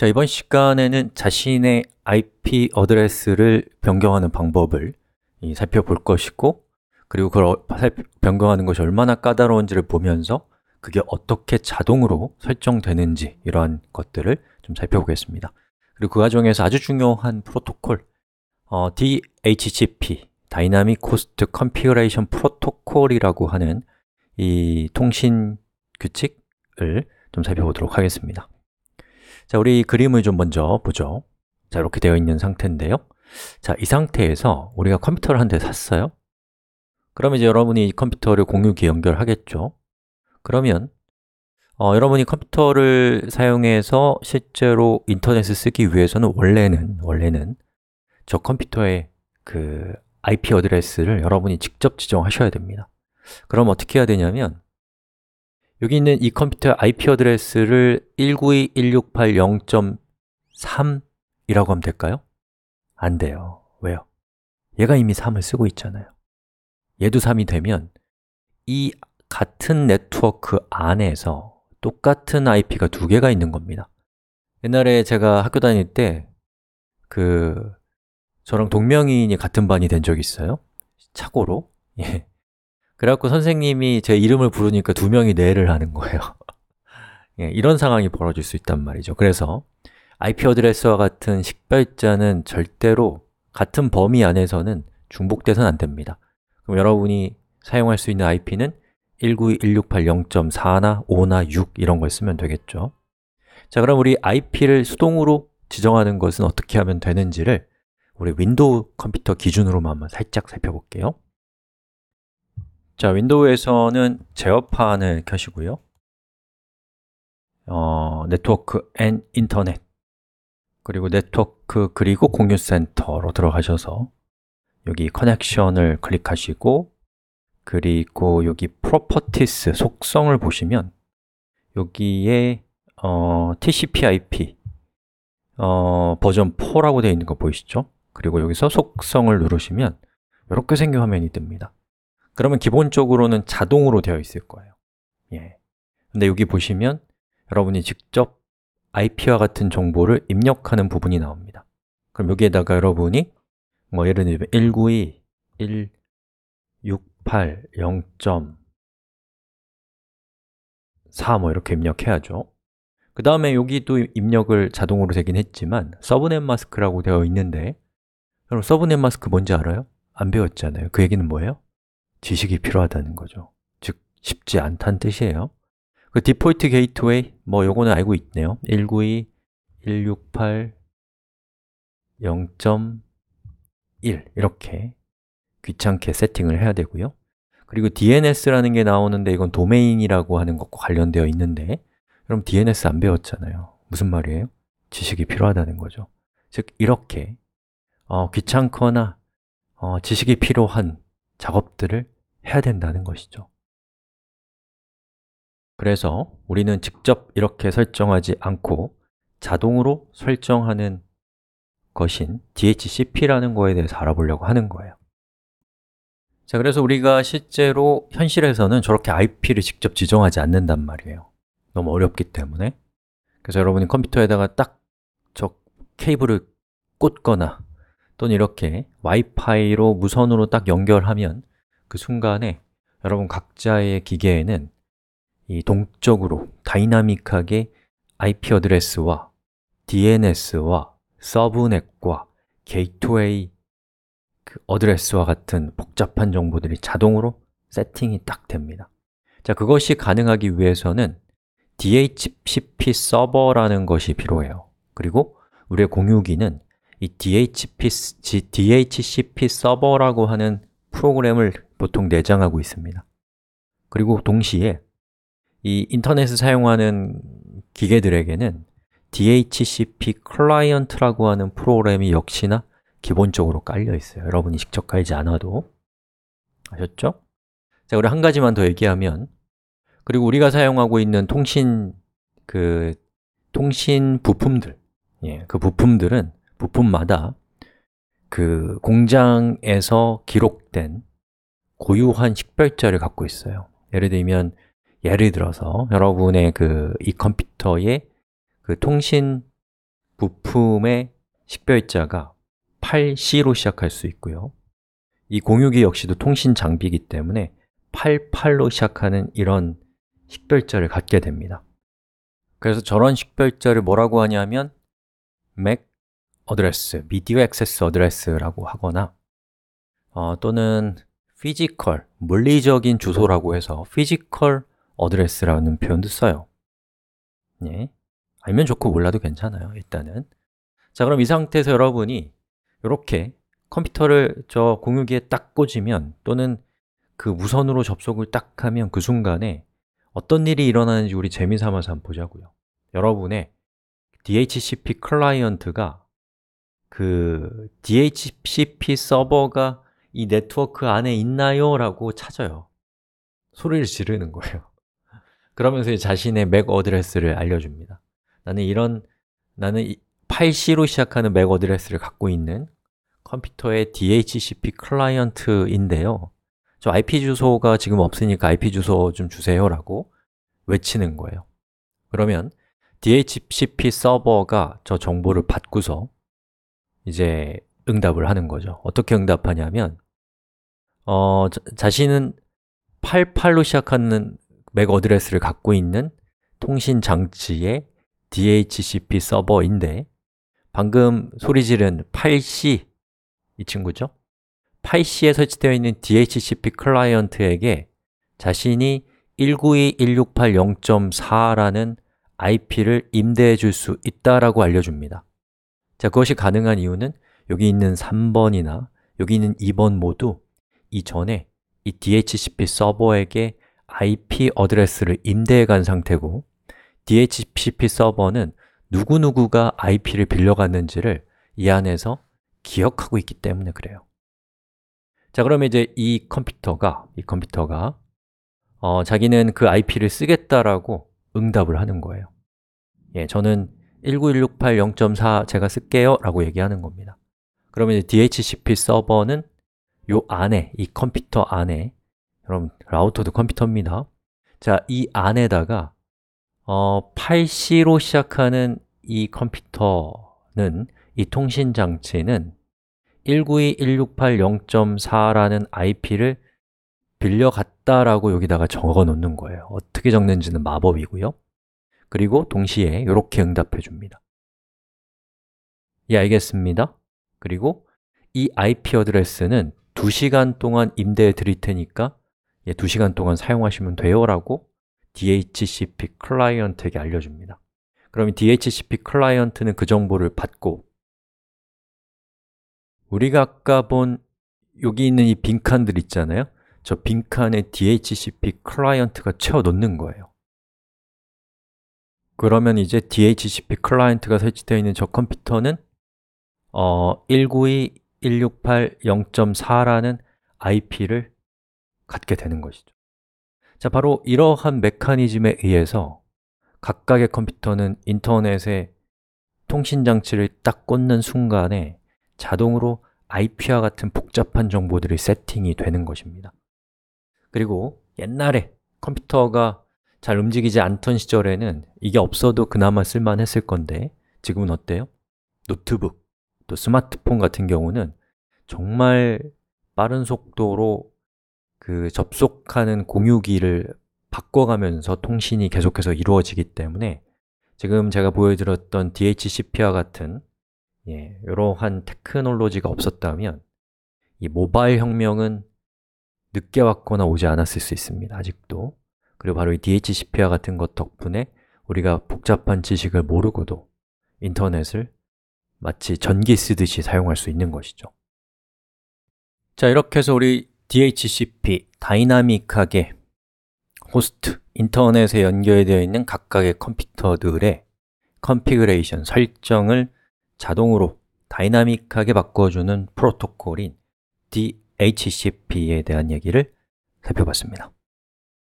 자, 이번 시간에는 자신의 IP 어드레스를 변경하는 방법을 살펴볼 것이고 그리고 그걸 어, 변경하는 것이 얼마나 까다로운지를 보면서 그게 어떻게 자동으로 설정되는지 이러한 것들을 좀 살펴보겠습니다 그리고 그 과정에서 아주 중요한 프로토콜 어, DHCP, Dynamic Host Configuration Protocol이라고 하는 이 통신 규칙을 좀 살펴보도록 하겠습니다 자, 우리 그림을 좀 먼저 보죠 자, 이렇게 되어 있는 상태인데요 자, 이 상태에서 우리가 컴퓨터를 한 대 샀어요 그러면 이제 여러분이 컴퓨터를 공유기 연결하겠죠 그러면 어, 여러분이 컴퓨터를 사용해서 실제로 인터넷을 쓰기 위해서는 원래는 원래는 저 컴퓨터의 그 IP 어드레스를 여러분이 직접 지정하셔야 됩니다 그럼 어떻게 해야 되냐면 여기 있는 이 컴퓨터 IP 어드레스를 192.168.0.3 이라고 하면 될까요? 안 돼요. 왜요? 얘가 이미 3을 쓰고 있잖아요. 얘도 3이 되면 이 같은 네트워크 안에서 똑같은 IP가 두 개가 있는 겁니다. 옛날에 제가 학교 다닐 때 그 저랑 동명이인이 같은 반이 된 적이 있어요. 착오로. 예. 그래갖고 선생님이 제 이름을 부르니까 두 명이 뇌를 하는 거예요 예, 이런 상황이 벌어질 수 있단 말이죠 그래서 IP 어드레스와 같은 식별자는 절대로 같은 범위 안에서는 중복돼선안 됩니다 그럼 여러분이 사용할 수 있는 IP는 192.168.0.4나 5나 6 이런 걸 쓰면 되겠죠 자 그럼 우리 IP를 수동으로 지정하는 것은 어떻게 하면 되는지를 우리 윈도우 컴퓨터 기준으로만 한번 살짝 살펴볼게요 자, 윈도우에서는 제어판을 켜시고요 어, 네트워크 앤 인터넷 그리고 네트워크 그리고 공유센터로 들어가셔서 여기 커넥션을 클릭하시고 그리고 여기 프로퍼티스 속성을 보시면 여기에 어, TCP/IP 어, 버전 4라고 되어 있는 거 보이시죠? 그리고 여기서 속성을 누르시면 이렇게 생긴 화면이 뜹니다. 그러면 기본적으로는 자동으로 되어 있을 거예요 예. 근데 여기 보시면 여러분이 직접 IP와 같은 정보를 입력하는 부분이 나옵니다 그럼 여기에다가 여러분이 뭐 예를 들면 192 168 0.4 뭐 이렇게 입력해야죠 그 다음에 여기 도 입력을 자동으로 되긴 했지만 서브넷 마스크라고 되어 있는데 여러분 서브넷 마스크 뭔지 알아요? 안 배웠잖아요 그 얘기는 뭐예요? 지식이 필요하다는 거죠. 즉, 쉽지 않다는 뜻이에요. 그 디폴트 게이트웨이, 뭐 요거는 알고 있네요. 192, 168, 0.1 이렇게 귀찮게 세팅을 해야 되고요. 그리고 DNS라는 게 나오는데 이건 도메인이라고 하는 것과 관련되어 있는데 그럼 DNS 안 배웠잖아요. 무슨 말이에요? 지식이 필요하다는 거죠. 즉, 이렇게 어, 귀찮거나 어, 지식이 필요한 작업들을 해야 된다는 것이죠 그래서 우리는 직접 이렇게 설정하지 않고 자동으로 설정하는 것인 DHCP라는 것에 대해서 알아보려고 하는 거예요 자, 그래서 우리가 실제로 현실에서는 저렇게 IP를 직접 지정하지 않는단 말이에요 너무 어렵기 때문에 그래서 여러분이 컴퓨터에다가 딱 저 케이블을 꽂거나 또는 이렇게 와이파이로 무선으로 딱 연결하면 그 순간에 여러분 각자의 기계에는 이 동적으로 다이나믹하게 IP 어드레스와 DNS와 서브넷과 게이트웨이 그 어드레스와 같은 복잡한 정보들이 자동으로 세팅이 딱 됩니다 자, 그것이 가능하기 위해서는 DHCP 서버라는 것이 필요해요 그리고 우리의 공유기는 이 DHCP, DHCP 서버라고 하는 프로그램을 보통 내장하고 있습니다 그리고 동시에 이 인터넷을 사용하는 기계들에게는 DHCP 클라이언트라고 하는 프로그램이 역시나 기본적으로 깔려 있어요 여러분이 직접 깔지 않아도 아셨죠? 자, 우리 한 가지만 더 얘기하면 그리고 우리가 사용하고 있는 통신 그 통신 부품들 예, 그 부품들은 부품마다 그 공장에서 기록된 고유한 식별자를 갖고 있어요. 예를 들면 예를 들어서 여러분의 그 이 컴퓨터의 그 통신 부품의 식별자가 8C로 시작할 수 있고요. 이 공유기 역시도 통신 장비이기 때문에 88로 시작하는 이런 식별자를 갖게 됩니다. 그래서 저런 식별자를 뭐라고 하냐면 맥 어드레스, 미디어 액세스 어드레스라고 하거나 어, 또는 피지컬, 물리적인 주소라고 해서 피지컬 어드레스라는 표현도 써요 예. 알면 좋고 몰라도 괜찮아요, 일단은 자, 그럼 이 상태에서 여러분이 이렇게 컴퓨터를 저 공유기에 딱 꽂으면 또는 그 무선으로 접속을 딱 하면 그 순간에 어떤 일이 일어나는지 우리 재미삼아서 한번 보자고요 여러분의 DHCP 클라이언트가 그 DHCP 서버가 이 네트워크 안에 있나요? 라고 찾아요 소리를 지르는 거예요 그러면서 자신의 맥 어드레스를 알려줍니다 나는 이런, 나는 이, 8C로 시작하는 맥 어드레스를 갖고 있는 컴퓨터의 DHCP 클라이언트인데요 저 IP 주소가 지금 없으니까 IP 주소 좀 주세요 라고 외치는 거예요 그러면 DHCP 서버가 저 정보를 받고서 이제 응답을 하는 거죠. 어떻게 응답하냐면 어, 자, 자신은 88로 시작하는 맥 어드레스를 갖고 있는 통신 장치의 DHCP 서버인데 방금 소리 지른 8C 이 친구죠. 8C에 설치되어 있는 DHCP 클라이언트에게 자신이 192.168.0.4라는 IP를 임대해 줄 수 있다라고 알려줍니다. 자, 그것이 가능한 이유는 여기 있는 3번이나 여기 있는 2번 모두 이전에 이 DHCP 서버에게 IP 어드레스를 임대해 간 상태고 DHCP 서버는 누구누구가 IP를 빌려갔는지를 이 안에서 기억하고 있기 때문에 그래요 자, 그러면 이제 이 컴퓨터가 이 컴퓨터가 어, 자기는 그 IP를 쓰겠다라고 응답을 하는 거예요 예, 저는 19168 0.4 제가 쓸게요 라고 얘기하는 겁니다 그러면 DHCP 서버는 요 안에, 이 컴퓨터 안에 여러분, 라우터도 컴퓨터입니다 자, 이 안에다가 어, 8C로 시작하는 이 컴퓨터는, 이 통신장치는 192.168.0.4라는 IP를 빌려갔다라고 여기다가 적어 놓는 거예요 어떻게 적는지는 마법이고요 그리고 동시에 이렇게 응답해 줍니다. 예, 알겠습니다. 그리고 이 IP 어드레스는 2시간 동안 임대해 드릴 테니까 예, 2시간 동안 사용하시면 돼요 라고 DHCP 클라이언트에게 알려줍니다 그러면 DHCP 클라이언트는 그 정보를 받고 우리가 아까 본 여기 있는 이 빈칸들 있잖아요 저 빈칸에 DHCP 클라이언트가 채워 넣는 거예요 그러면 이제 DHCP 클라이언트가 설치되어 있는 저 컴퓨터는 어, 192.168.0.4라는 IP를 갖게 되는 것이죠. 자, 바로 이러한 메커니즘에 의해서 각각의 컴퓨터는 인터넷에 통신 장치를 딱 꽂는 순간에 자동으로 IP와 같은 복잡한 정보들이 세팅이 되는 것입니다. 그리고 옛날에 컴퓨터가 잘 움직이지 않던 시절에는 이게 없어도 그나마 쓸만했을 건데 지금은 어때요? 노트북, 또 스마트폰 같은 경우는 정말 빠른 속도로 그 접속하는 공유기를 바꿔가면서 통신이 계속해서 이루어지기 때문에 지금 제가 보여드렸던 DHCP와 같은 예, 이러한 테크놀로지가 없었다면 이 모바일 혁명은 늦게 왔거나 오지 않았을 수 있습니다, 아직도 그리고 바로 이 DHCP와 같은 것 덕분에 우리가 복잡한 지식을 모르고도 인터넷을 마치 전기 쓰듯이 사용할 수 있는 것이죠. 자, 이렇게 해서 우리 DHCP 다이나믹하게 호스트, 인터넷에 연결되어 있는 각각의 컴퓨터들의 컨피그레이션 설정을 자동으로 다이나믹하게 바꿔주는 프로토콜인 DHCP에 대한 얘기를 살펴봤습니다.